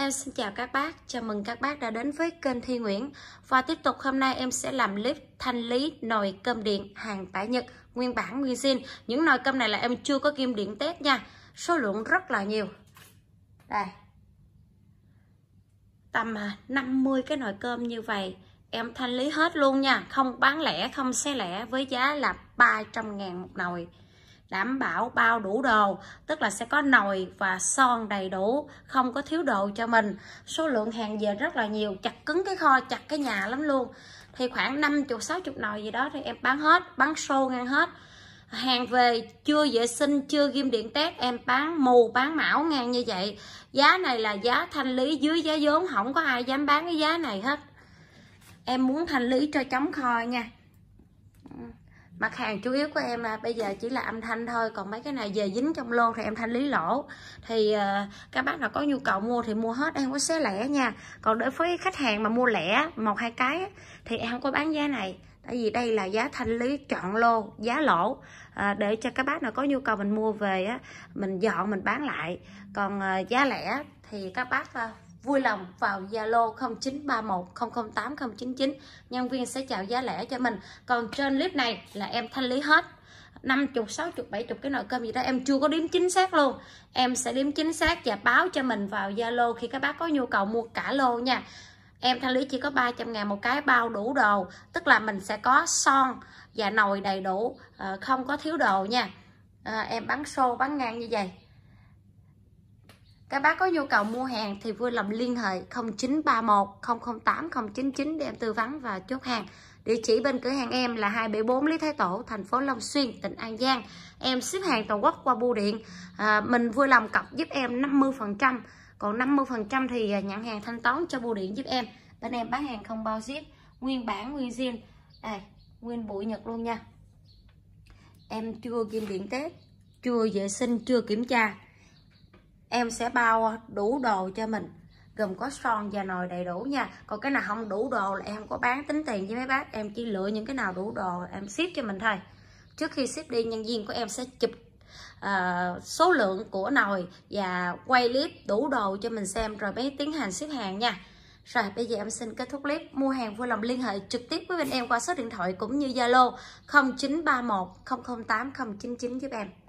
Em xin chào các bác, chào mừng các bác đã đến với kênh Thi Nguyễn Và tiếp tục hôm nay em sẽ làm clip thanh lý nồi cơm điện hàng tại Nhật Nguyên bản nguyên zin Những nồi cơm này là em chưa có kim điện test nha Số lượng rất là nhiều Đây Tầm 50 à, cái nồi cơm như vậy Em thanh lý hết luôn nha Không bán lẻ, không xe lẻ với giá là 300 ngàn một nồi đảm bảo bao đủ đồ tức là sẽ có nồi và son đầy đủ không có thiếu đồ cho mình số lượng hàng về rất là nhiều chặt cứng cái kho chặt cái nhà lắm luôn thì khoảng 50 60 nồi gì đó thì em bán hết bán xô ngang hết hàng về chưa vệ sinh chưa ghim điện tét em bán mù bán mão ngang như vậy giá này là giá thanh lý dưới giá vốn không có ai dám bán cái giá này hết em muốn thanh lý cho chống kho nha mặt hàng chủ yếu của em là bây giờ chỉ là âm thanh thôi còn mấy cái này về dính trong lô thì em thanh lý lỗ thì à, các bác nào có nhu cầu mua thì mua hết em có xé lẻ nha còn đối với khách hàng mà mua lẻ một hai cái thì em không có bán giá này tại vì đây là giá thanh lý chọn lô giá lỗ à, để cho các bác nào có nhu cầu mình mua về á mình dọn mình bán lại còn à, giá lẻ thì các bác à, vui lòng vào Zalo 0931008099 nhân viên sẽ chào giá lẻ cho mình còn trên clip này là em thanh lý hết 50, 60, 70 cái nồi cơm gì đó em chưa có đếm chính xác luôn em sẽ đếm chính xác và báo cho mình vào Zalo khi các bác có nhu cầu mua cả lô nha em thanh lý chỉ có 300 ngàn một cái bao đủ đồ tức là mình sẽ có son và nồi đầy đủ ờ, không có thiếu đồ nha à, em bán xô bán ngang như vậy các bác có nhu cầu mua hàng thì vui lòng liên hệ 0931 008 099 để em tư vấn và chốt hàng. Địa chỉ bên cửa hàng em là 274 Lý Thái Tổ, thành phố Long Xuyên, tỉnh An Giang. Em ship hàng toàn quốc qua bưu điện. À, mình vui lòng cọc giúp em 50% còn 50% thì à, nhận hàng thanh toán cho bưu điện giúp em bên em bán hàng không bao ship nguyên bản nguyên zin đây nguyên bụi nhật luôn nha em chưa kiểm điện test chưa vệ sinh chưa kiểm tra em sẽ bao đủ đồ cho mình gồm có son và nồi đầy đủ nha còn cái nào không đủ đồ là em có bán tính tiền với mấy bác em chỉ lựa những cái nào đủ đồ em ship cho mình thôi trước khi ship đi nhân viên của em sẽ chụp Ờ, số lượng của nồi và quay clip đủ đồ cho mình xem rồi mới tiến hành xếp hàng nha rồi bây giờ em xin kết thúc clip mua hàng vui lòng liên hệ trực tiếp với bên em qua số điện thoại cũng như Zalo 0931 008 099 giúp em